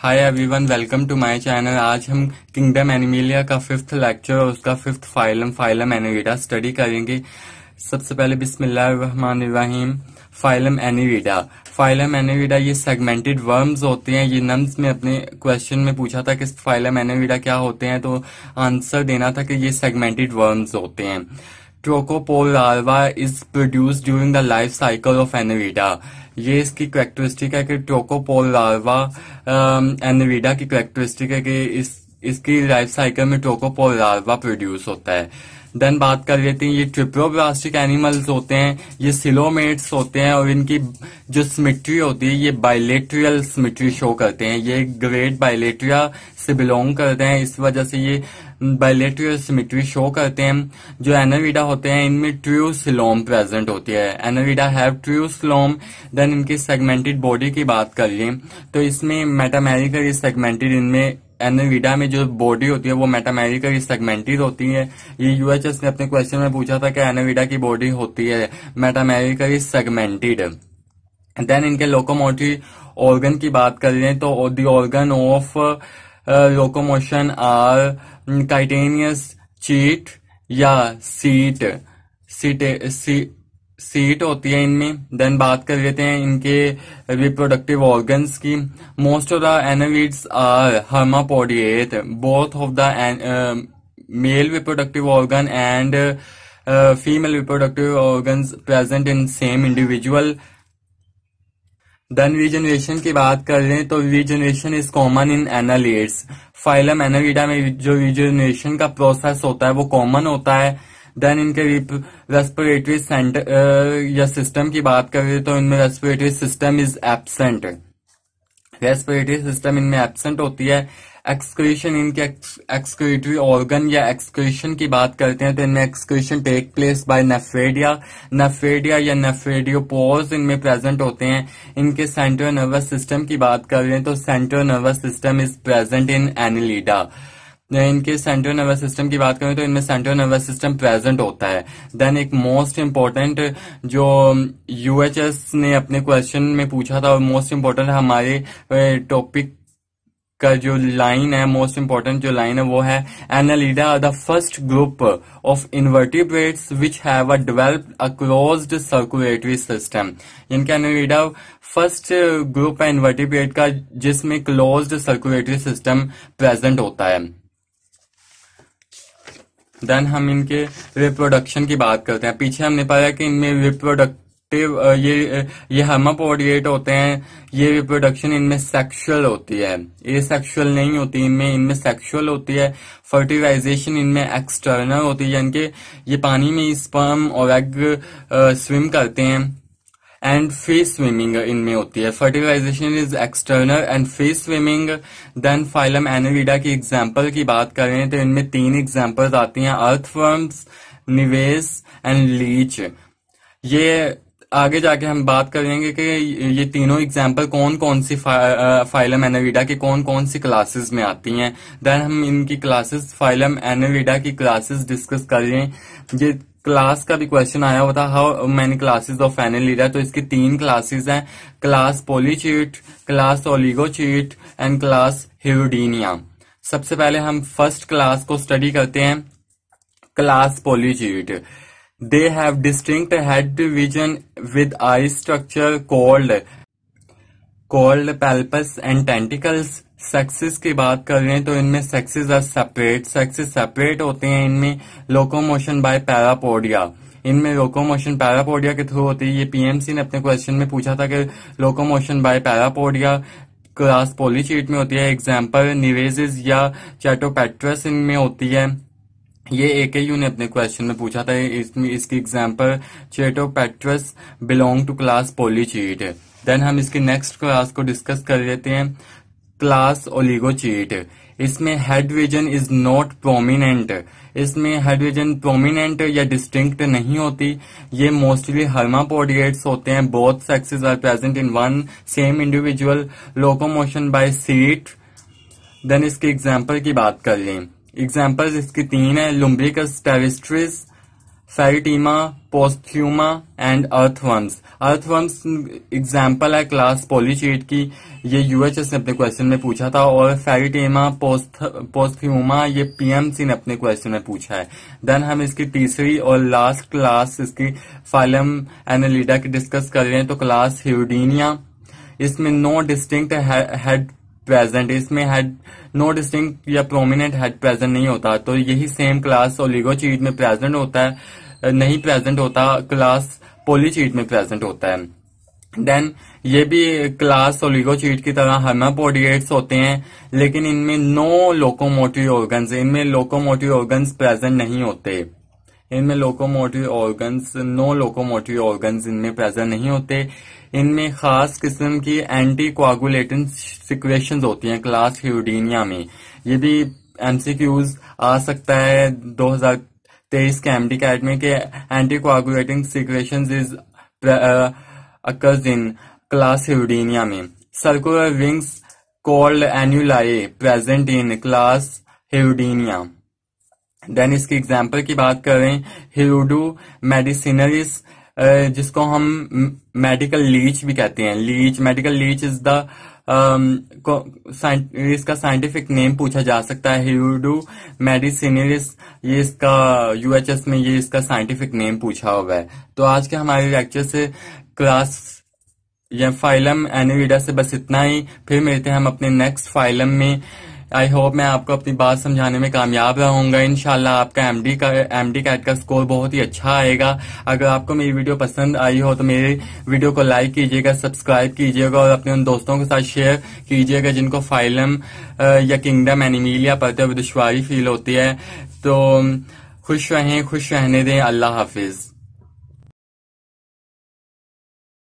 Hi everyone welcome to my channel आज हम kingdom Animalia का फिफ्थ लेक्चर और उसका fifth phylum phylum Annelida study करेंगे सबसे पहले बिस्मिल्लाहिर्रहमानिर्रहीम फाइलम एनिविडा फाइलम एनिविडा ये सेगमेंटेड वर्म्स होते हैं ये नम्स में अपने क्वेश्चन में पूछा था कि फाइलम एनिविडा क्या होते हैं तो आंसर देना था कि ये सेगमेंटेड वर्म्स होते हैं trochophore larva is produce during the life cycle of Annelida ये इसकी करेक्टरिस्टिक है कि टोकोपोल लार्वा एनविडा की करेक्टरिस्टिक है कि इस इसकी लाइफ साइकिल में टोकोपोल लार्वा प्रोड्यूस होता है देन बात कर लेते हैं ये ट्रिप्रोब्लास्टिक एनिमल्स होते हैं ये सिलोमेट्स होते हैं और इनकी जो स्मिट्री होती है ये बाइलेट्रियल सिमिट्री शो करते हैं ये ग्रेट बाइलेट्रिया से बिलोंग करते हैं इस वजह से ये बायलेटरियल सिमिट्री शो करते हैं जो एनोविडा होते हैं इनमें ट्रू प्रेजेंट होती है एनोविडा हैव ट्रू देन इनकी सेगमेंटेड बॉडी की बात कर लें तो इसमें मेटामेरिकल सेगमेंटेड इनमें एनोविडा में जो बॉडी होती है वो मेटामेरिकल सेगमेंटेड होती है ये यूएचएस ने अपने क्वेश्चन में पूछा था कि एनोविडा की बॉडी होती है मेटामेरिकल सेगमेंटेड देन इनके लोकोमोटिव ऑर्गन की बात कर लें तो the organ of locomotion are टाइटेनियस चीट या सीट सीट सी, सीट होती है इनमें देन बात कर लेते हैं इनके रिप्रोडक्टिव ऑर्गन्स की most of the Annelids are hermaphrodite both of the male reproductive organ and female reproductive organs present in same individual then regeneration की बात कर रहे हैं तो regeneration is common in Annelids phylum Annelida में जो regeneration का प्रोसेस होता है वो कॉमन होता है देन इनके रेस्पिरेटरी सेंटर या सिस्टम की बात करें तो इनमें respiratory system is absent respiratory system इनमें एबसेंट होती है एक्सक्रेशन इनके एक्सक्रेटरी ऑर्गन या एक्सक्रेशन की बात करते हैं तो इनमें excretion take place by nephridia nephridia या नेफ्रेडियोपोर्स इनमें प्रेजेंट होते हैं इनके सेंट्रल नर्वस सिस्टम की बात कर रहे हैं तो central nervous system is present in Annelida इनके सेंट्रल नर्वस सिस्टम की बात करें तो इनमें सेंट्रल नर्वस सिस्टम प्रेजेंट होता है देन एक मोस्ट इम्पोर्टेंट जो यूएचएस um, ने अपने क्वेश्चन में पूछा था और मोस्ट इम्पोर्टेंट हमारे टॉपिक uh, का जो लाइन है मोस्ट इंपॉर्टेंट जो लाइन है वो है Annelida the first group of invertebrates which have a develop a closed circulatory system जिनका एनालिडा फर्स्ट ग्रुप है इन्वर्टिब्रेट का जिसमें क्लोज्ड सर्कुलेटरी सिस्टम प्रेजेंट होता है देन हम इनके रिप्रोडक्शन की बात करते हैं पीछे हमने पाया कि इनमें रिप्रोडक्ट रिप्रोडक्टिव ये ये हेमापोडिएट होते हैं ये रिप्रोडक्शन इनमें सेक्सुअल होती है ये सेक्सुअल नहीं होती इनमें इनमें सेक्सुअल होती है फर्टिलाइजेशन इनमें एक्सटर्नल होती है यानी कि ये पानी में स्पर्म और एग स्विम करते हैं एंड फेस स्विमिंग इनमें होती है fertilization is external and free swimming then phylum Annelida की एग्जाम्पल की बात करें तो इनमें तीन एग्जाम्पल आती हैं फर्म्स निवेश एंड लीच ये आगे जाके हम बात करेंगे कि ये तीनों एग्जाम्पल कौन कौन सी फा, फाइलम एनोविडा की कौन कौन सी क्लासेस में आती हैं देन हम इनकी क्लासेस फाइलम एनोविडा की क्लासेस डिस्कस कर रहे हैं ये क्लास का भी क्वेश्चन आया हुआ था how many classes of Annelida तो इसकी तीन क्लासेस हैं class Polychaete class Chaete and class Hirudinea सबसे पहले हम फर्स्ट क्लास को स्टडी करते हैं class Polychaete They have distinct head division with eye structure called called palpus and tentacles. Sexes की बात कर रहे हैं तो इनमें sexes are separate sexes separate होते हैं इनमें लोकोमोशन बाय पैरापोडिया इनमें लोकोमोशन पैरापोडिया के थ्रू होती है ये पीएमसी ने अपने क्वेश्चन में पूछा था कि locomotion by parapodia class Polychaete में होती है एग्जाम्पल निवेजिस या चैटोपेट्रस इनमें होती है ये एक यू ने अपने क्वेश्चन में पूछा था इसमें इसकी example Chaetopterus belong to class Polychaete then हम इसके नेक्स्ट क्लास को डिस्कस कर लेते हैं क्लास ओलिगोचीट इसमें head vision is not prominent इसमें हेड विजन प्रोमिनेंट या डिस्टिंक्ट नहीं होती ये मोस्टली हर्मापोडिएट्स होते हैं both sexes are present in one same individual locomotion by setae then इसके एग्जाम्पल की बात कर लें एग्जाम्पल्स इसके तीन है Lumbricus terrestris Pheretima posthuma and earthworms earthworms example है क्लास पॉलीचेट की ये यूएचएस ने अपने क्वेश्चन में पूछा था और फेरिटीमा पोस्थ्यूमा ये पीएमसी ने अपने क्वेश्चन में पूछा है देन हम इसकी तीसरी और लास्ट क्लास इसकी फाइलम एनालिडा की डिस्कस कर रहे हैं तो क्लास ह्यूडीनिया इसमें नो डिस्टिंक्ट हेड प्रेजेंट इसमें हेड नो डिस्टिंग या प्रोमिनेंट हेड प्रेजेंट नहीं होता तो यही सेम क्लास ओलिगोचीट में प्रेजेंट होता है नहीं प्रेजेंट होता क्लास पोलीचीट में प्रेजेंट होता है देन ये भी क्लास ओलिगोचीट की तरह हर्मापोडिएट्स होते हैं लेकिन इनमें नो लोकोमोटिव ऑर्गन्स इनमें लोकोमोटिव ऑर्गन्स प्रेजेंट नहीं होते इनमें locomotive organs no locomotive organs इनमें प्रेजेंट नहीं होते इनमें खास किस्म की एंटी कोआगुलेटिन सिक्वेशन होती हैं क्लास ह्यूडीनिया में ये भी एमसीक्यूज आ सकता है 2023 के एमडी कैट में के anti coagulating secretion is occurs in class Hirudinea में circular wings called annuli present in class Hirudinea then इसकी एग्जाम्पल की बात करें हिरोडो मेडिसिनरीज जिसको हम मेडिकल लीच भी कहते हैं leech medical leech is the इसका साइंटिफिक नेम पूछा जा सकता है हिरोडो मेडिसिनरीज ये इसका यूएचएस में ये इसका साइंटिफिक नेम पूछा हुआ है तो आज के हमारे लेक्चर से क्लास या फाइलम एनिविडा से बस इतना ही फिर मिलते हैं हम अपने नेक्स्ट फाइलम में आई होप मैं आपको अपनी बात समझाने में कामयाब रहूंगा इनशाला आपका एम डी का एम डी कैट का स्कोर बहुत ही अच्छा आएगा अगर आपको मेरी वीडियो पसंद आई हो तो मेरे वीडियो को लाइक कीजिएगा सब्सक्राइब कीजिएगा और अपने उन दोस्तों के साथ शेयर कीजिएगा जिनको फाइलम या किंगडम एनिमीलिया पढ़ते हुए दुशारी फील होती है तो खुश रहें खुश रहने दें अल्लाह हाफिज